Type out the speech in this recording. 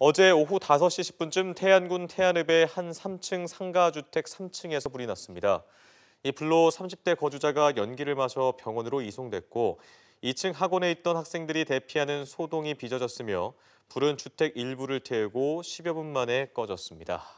어제 오후 5시 10분쯤 태안군 태안읍의 한 3층 상가주택 3층에서 불이 났습니다. 이 불로 30대 거주자가 연기를 마셔 병원으로 이송됐고 2층 학원에 있던 학생들이 대피하는 소동이 빚어졌으며 불은 주택 일부를 태우고 10여 분 만에 꺼졌습니다.